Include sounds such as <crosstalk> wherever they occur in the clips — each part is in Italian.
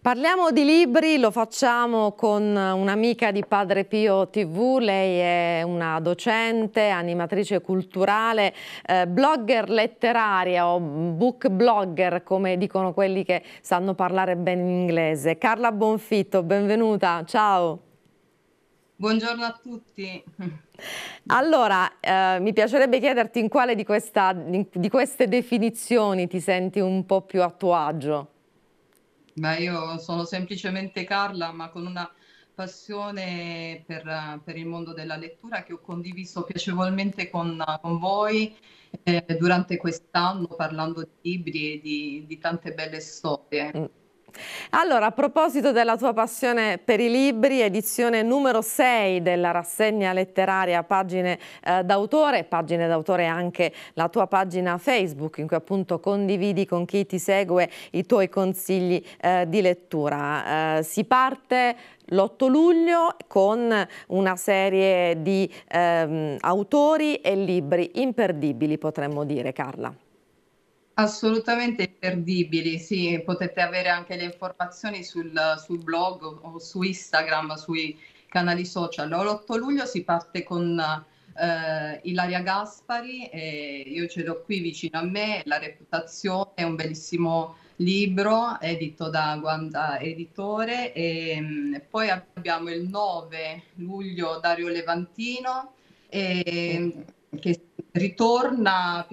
Parliamo di libri, lo facciamo con un'amica di Padre Pio TV, lei è una docente, animatrice culturale, eh, blogger letteraria o book blogger come dicono quelli che sanno parlare bene inglese. Carla Bonfitto, benvenuta, ciao. Buongiorno a tutti. Allora, eh, mi piacerebbe chiederti in quale di, questa, di queste definizioni ti senti un po' più a tuo agio. Beh, io sono semplicemente Carla, ma con una passione per, per il mondo della lettura che ho condiviso piacevolmente con, con voi eh, durante quest'anno parlando di libri e di, di tante belle storie. Mm. Allora, a proposito della tua passione per i libri, edizione numero 6 della rassegna letteraria Pagine eh, d'autore, pagine d'autore anche la tua pagina Facebook in cui appunto condividi con chi ti segue i tuoi consigli eh, di lettura. Eh, si parte l'8 luglio con una serie di ehm, autori e libri imperdibili potremmo dire Carla. Assolutamente imperdibili, sì, potete avere anche le informazioni sul, sul blog o su Instagram, sui canali social. L'8 luglio si parte con eh, Ilaria Gaspari, e io ce l'ho qui vicino a me, La reputazione, è un bellissimo libro edito da Guanda Editore. E, mm, poi abbiamo il 9 luglio Dario Levantino e, mm, che ritorna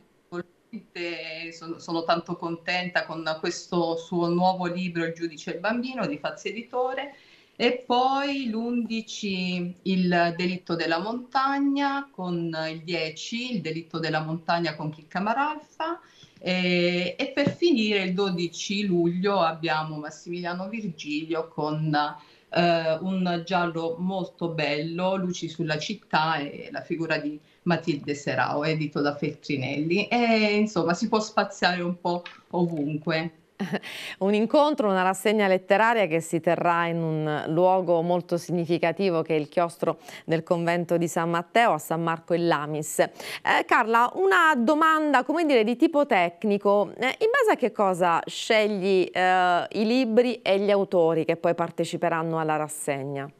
veramente sono, sono, tanto contenta con questo suo nuovo libro Il giudice e il bambino di Fazzi Editore. E poi l'11 il delitto della montagna con il 10 il delitto della montagna con Chiccamaralfa e, e per finire il 12 luglio abbiamo Massimiliano Virgilio con eh, un giallo molto bello, Luci sulla città e la figura di Matilde Serao, edito da Feltrinelli e insomma si può spaziare un po' ovunque. <laughs> Un incontro, una rassegna letteraria che si terrà in un luogo molto significativo che è il chiostro del convento di San Matteo a San Marco in Lamis. Eh, Carla, una domanda come dire di tipo tecnico, eh, in base a che cosa scegli eh, i libri e gli autori che poi parteciperanno alla rassegna?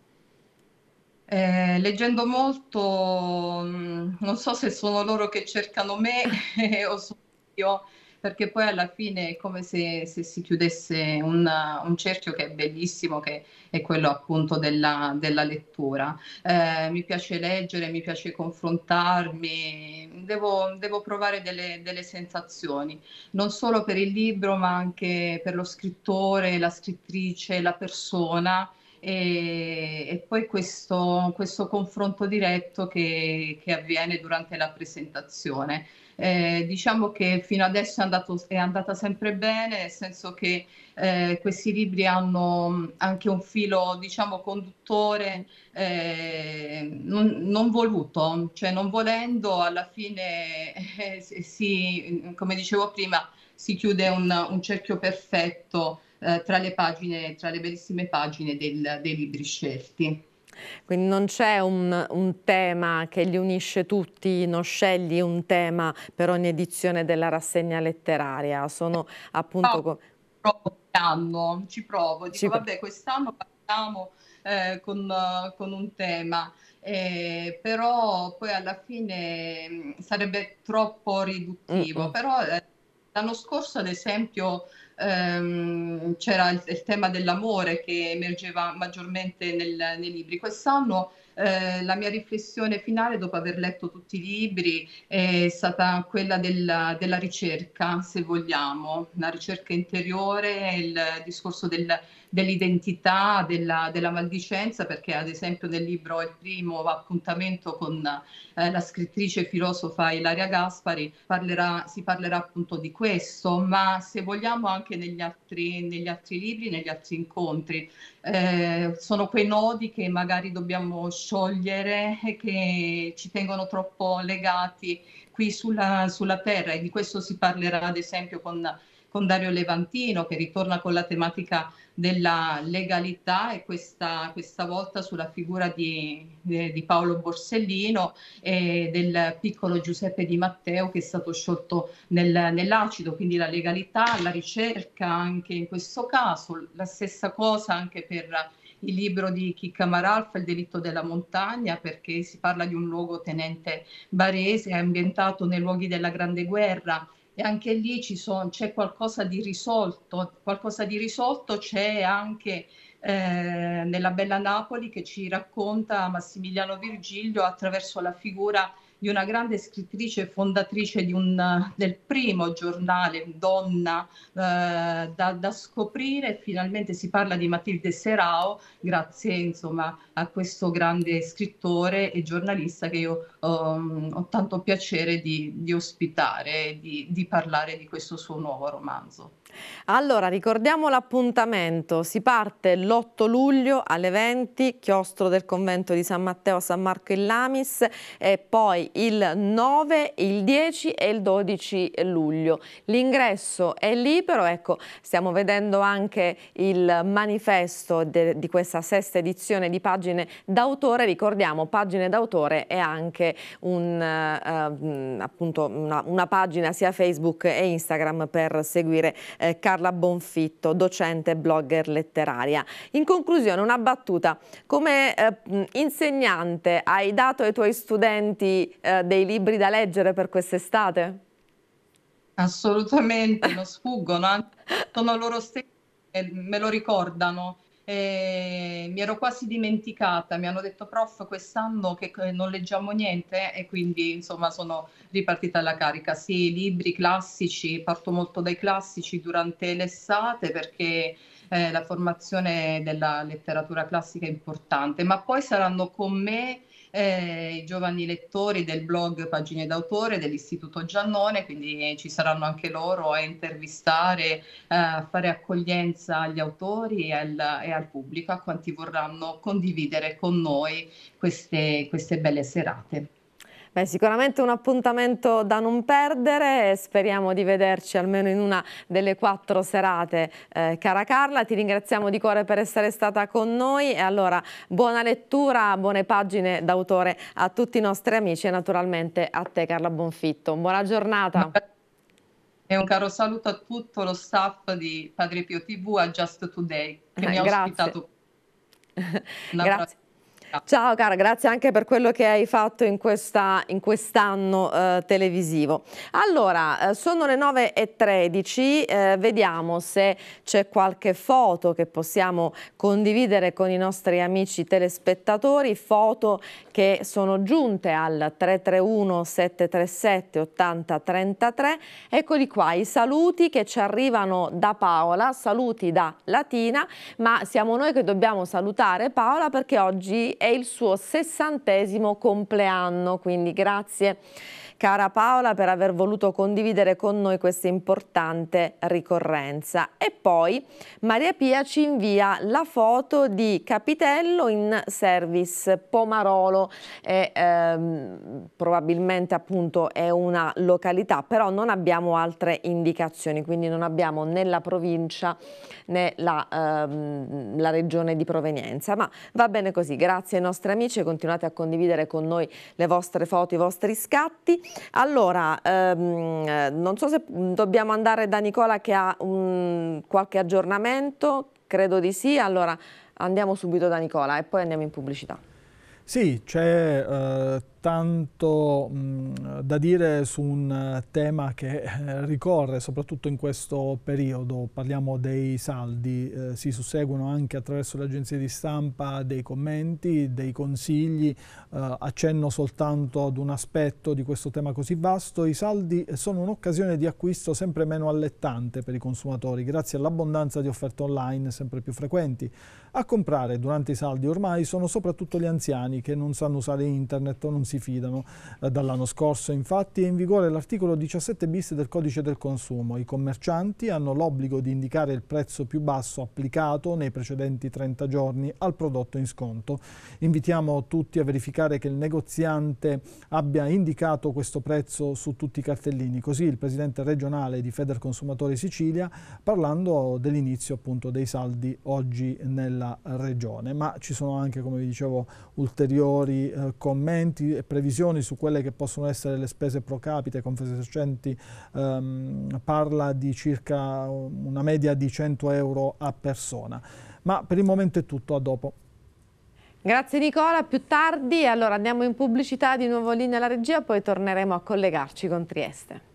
Eh, leggendo molto, mm, non so se sono loro che cercano me <laughs> eh, o sono io, perché poi alla fine è come se, se si chiudesse una, un cerchio che è bellissimo, che è quello appunto della, della lettura. Eh, mi piace leggere, mi piace confrontarmi, devo, devo provare delle, delle, sensazioni, non solo per il libro, ma anche per lo scrittore, la scrittrice, la persona e, e poi questo, questo, confronto diretto che, che, avviene durante la presentazione. Eh, diciamo che fino adesso è, andato, è, andata sempre bene, nel senso che eh, questi libri hanno mm, anche un filo diciamo, conduttore eh, non, non, voluto, cioè non volendo alla fine eh, si, come dicevo prima, si chiude un, un cerchio perfetto eh, tra, le pagine, tra le bellissime pagine del, dei libri scelti. Quindi non c'è un, un, tema che li unisce tutti, non scegli un tema per ogni edizione della rassegna letteraria, sono appunto... No, provo, anno, ci provo, dico ci... vabbè quest'anno partiamo eh, con, con un tema. Eh, però poi alla fine mm, sarebbe troppo riduttivo. Mm -hmm. Però eh, l'anno scorso, ad esempio, ehm, c'era il, il, tema dell'amore che emergeva maggiormente nel, nei libri. Quest'anno eh, la mia riflessione finale dopo aver letto tutti i libri è stata quella della, della ricerca, se vogliamo, la ricerca interiore, il discorso del, dell'identità, della, della, maldicenza, perché ad esempio nel libro Il primo appuntamento con eh, la scrittrice e filosofa Ilaria Gaspari parlerà, si parlerà appunto di questo, ma se vogliamo anche negli altri, negli altri libri, negli altri incontri, eh, sono quei nodi che magari dobbiamo sciogliere e che ci tengono troppo legati qui sulla, sulla terra e di questo si parlerà ad esempio con, con Dario Levantino che ritorna con la tematica della legalità e questa, questa volta sulla figura di, eh, di Paolo Borsellino e del piccolo Giuseppe Di Matteo che è stato sciolto nel, nell'acido, quindi la legalità, la ricerca anche in questo caso, la stessa cosa anche per il libro di Chicca Maralfa, Il delitto della montagna, perché si parla di un luogotenente barese ambientato nei luoghi della Grande Guerra e anche lì son, c'è qualcosa di risolto, qualcosa di risolto c'è anche eh, nella Bella Napoli che ci racconta Massimiliano Virgilio attraverso la figura di una grande scrittrice fondatrice un, del primo giornale Donna eh, da, da, scoprire. Finalmente si parla di Matilde Serao, grazie insomma a questo grande scrittore e giornalista che io um, ho tanto piacere di, di ospitare e di, di parlare di questo suo nuovo romanzo. Allora, ricordiamo l'appuntamento. Si parte l'8 luglio alle 20, chiostro del convento di San Matteo a San Marco in Lamis, e poi il 9, il 10 e il 12 luglio. L'ingresso è libero, ecco, stiamo vedendo anche il manifesto de, di questa sesta edizione di pagine d'autore. Ricordiamo, pagine d'autore è anche un, eh, mm, appunto una, una, pagina sia Facebook e Instagram per seguire eh, eh, Carla Bonfitto, docente blogger letteraria. In conclusione, una battuta. Come eh, insegnante hai dato ai tuoi studenti eh, dei libri da leggere per quest'estate? Assolutamente, non <laughs> sfuggono, sono loro stessi me lo ricordano e ehm, mi ero quasi dimenticata, mi hanno detto prof quest'anno che eh, non leggiamo niente e quindi insomma sono ripartita alla carica. Sì, libri classici, parto molto dai classici durante l'estate perché eh, la formazione della letteratura classica è importante, ma poi saranno con me eh, i giovani lettori del blog Pagine d'autore dell'Istituto Giannone, quindi ci saranno anche loro a intervistare, eh, a fare accoglienza agli autori e al, e al, pubblico, a quanti vorranno condividere con noi queste, queste belle serate. Beh, sicuramente un appuntamento da non perdere, e speriamo di vederci almeno in una delle quattro serate. Eh, cara Carla, ti ringraziamo di cuore per essere stata con noi e allora buona lettura, buone pagine d'autore a tutti i nostri amici e naturalmente a te Carla Bonfitto. Buona giornata. E un caro saluto a tutto lo staff di Padre Pio TV, a Just Today, che eh, mi ha grazie. ospitato. <laughs> grazie. Ciao cara, grazie anche per quello che hai fatto in, questa, in quest'anno eh, televisivo. Allora, eh, sono le 9.13, eh, vediamo se c'è qualche foto che possiamo condividere con i nostri amici telespettatori, foto che sono giunte al 331 737 8033. Eccoli qua, i saluti che ci arrivano da Paola, saluti da Latina, ma siamo noi che dobbiamo salutare Paola perché oggi è è il suo sessantesimo compleanno, quindi grazie cara Paola per aver voluto condividere con noi questa importante ricorrenza. E poi Maria Pia ci invia la foto di Capitello in service Pomarolo, e, ehm, probabilmente appunto è una località, però non abbiamo altre indicazioni, quindi non abbiamo né la provincia né la, ehm, la regione di provenienza, ma va bene così, grazie ai nostri amici, continuate a condividere con noi le vostre foto, i vostri scatti. Allora, ehm, non so se dobbiamo andare da Nicola che ha un, qualche aggiornamento, credo di sì, allora andiamo subito da Nicola e poi andiamo in pubblicità. Sì, c'è... Eh tanto mh, da dire su un eh, tema che eh, ricorre soprattutto in questo periodo, parliamo dei saldi, eh, si susseguono anche attraverso le agenzie di stampa dei commenti, dei consigli, eh, accenno soltanto ad un aspetto di questo tema così vasto, i saldi sono un'occasione di acquisto sempre meno allettante per i consumatori grazie all'abbondanza di offerte online sempre più frequenti. A comprare durante i saldi ormai sono soprattutto gli anziani che non sanno usare internet o non si si fidano. Eh, dall'anno scorso infatti è in vigore l'articolo 17 bis del codice del consumo. I commercianti hanno l'obbligo di indicare il prezzo più basso applicato nei precedenti 30 giorni al prodotto in sconto. Invitiamo tutti a verificare che il negoziante abbia indicato questo prezzo su tutti i cartellini. Così il presidente regionale di Federconsumatori Sicilia parlando dell'inizio appunto dei saldi oggi nella regione. Ma ci sono anche, come vi dicevo, ulteriori eh, commenti e previsioni su quelle che possono essere le spese pro capite, Confesercenti ehm, parla di circa una media di 100 euro a persona. Ma per il momento è tutto, a dopo. Grazie Nicola, più tardi allora andiamo in pubblicità di nuovo lì nella regia, poi torneremo a collegarci con Trieste.